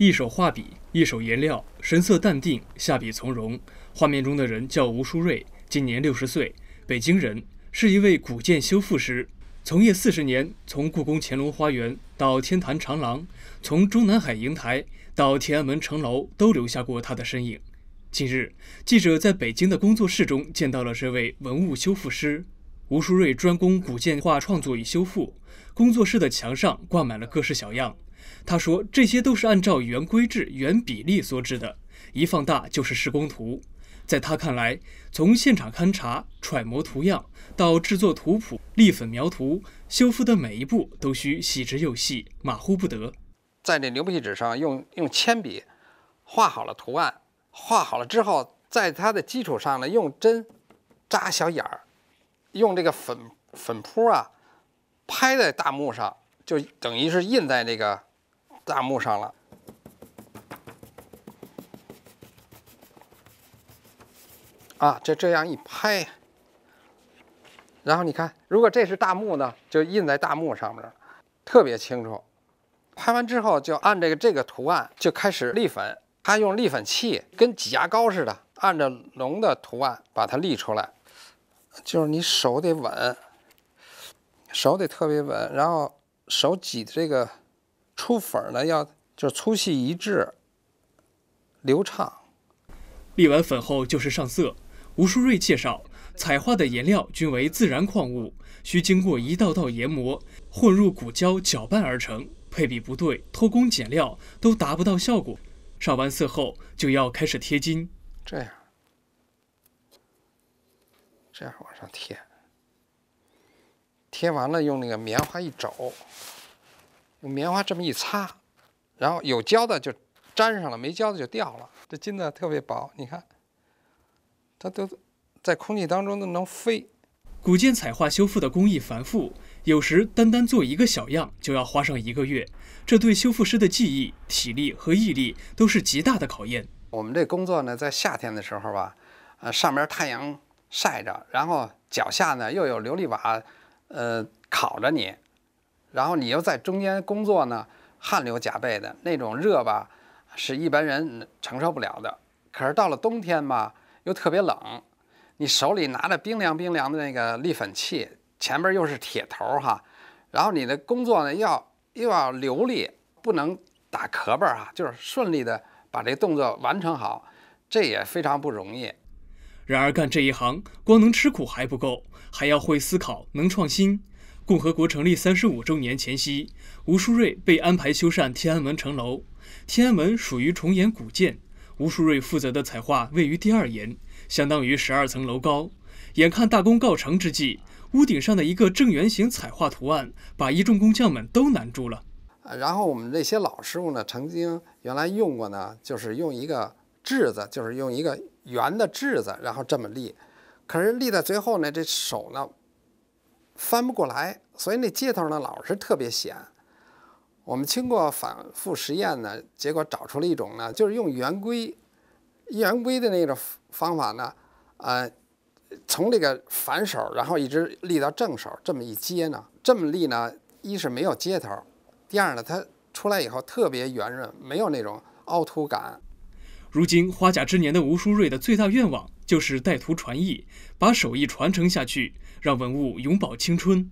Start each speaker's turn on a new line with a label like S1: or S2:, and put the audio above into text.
S1: 一手画笔，一手颜料，神色淡定，下笔从容。画面中的人叫吴书瑞，今年六十岁，北京人，是一位古建修复师，从业四十年，从故宫乾隆花园到天坛长廊，从中南海瀛台到天安门城楼，都留下过他的身影。近日，记者在北京的工作室中见到了这位文物修复师吴书瑞，专攻古建画创作与修复。工作室的墙上挂满了各式小样。他说：“这些都是按照原规制、原比例所制的，一放大就是施工图。在他看来，从现场勘查、揣摩图样到制作图谱、立粉描图、修复的每一步都需细致又细，马虎不得。在那牛皮纸上
S2: 用用铅笔画好了图案，画好了之后，在它的基础上呢，用针扎小眼儿，用这个粉粉扑啊拍在大幕上，就等于是印在那个。”大幕上了，啊，就这样一拍，然后你看，如果这是大幕呢，就印在大幕上面，特别清楚。拍完之后就按这个这个图案就开始立粉，他用立粉器跟挤牙膏似的，按着龙的图案把它立出来，就是你手得稳，手得特别稳，然后手挤的这个。出粉儿呢，要就是粗细
S1: 一致、流畅。立完粉后就是上色。吴书瑞介绍，彩画的颜料均为自然矿物，需经过一道道研磨、混入骨胶搅拌而成。配比不对、偷工减料都达不到效果。上完色后就要开始贴金，这样，这样往上贴，贴完了
S2: 用那个棉花一肘，用棉花这么一擦，然后有胶的就粘上了，没胶的就掉了。这金子特别薄，你看，它
S1: 都在空气当中都能飞。古建彩画修复的工艺繁复，有时单单做一个小样就要花上一个月，这对修复师的技艺、体力和毅力都是极大的考验。
S2: 我们这工作呢，在夏天的时候吧，呃，上面太阳晒着，然后脚下呢又有琉璃瓦，呃，烤着你。然后你又在中间工作呢，汗流浃背的那种热吧，是一般人承受不了的。可是到了冬天吧，又特别冷，你手里拿着冰凉冰凉的那个沥粉器，前边又是铁头哈，然后你的工作呢要又要流利，不能打磕巴啊，就是顺利的把这动作完成好，这也非常不容易。
S1: 然而干这一行，光能吃苦还不够，还要会思考，能创新。共和国成立三十五周年前夕，吴淑瑞被安排修缮天安门城楼。天安门属于重檐古建，吴淑瑞负责的彩画位于第二檐，相当于十二层楼高。眼看大功告成之际，屋顶上的一个正圆形彩画图案，把一众工匠们都难住了。
S2: 然后我们这些老师傅呢，曾经原来用过呢，就是用一个质子，就是用一个圆的质子，然后这么立。可是立在最后呢，这手呢。翻不过来，所以那接头呢老是特别显。我们经过反复实验呢，结果找出了一种呢，就是用圆规，圆规的那种方法呢，呃，从这个反手，然后一直立到正手，这么一接呢，这么立呢，一是没有接头，第二呢，它出来以后特别圆润，没有
S1: 那种凹凸感。如今花甲之年的吴书瑞的最大愿望就是带徒传艺，把手艺传承下去。让文物永葆青春。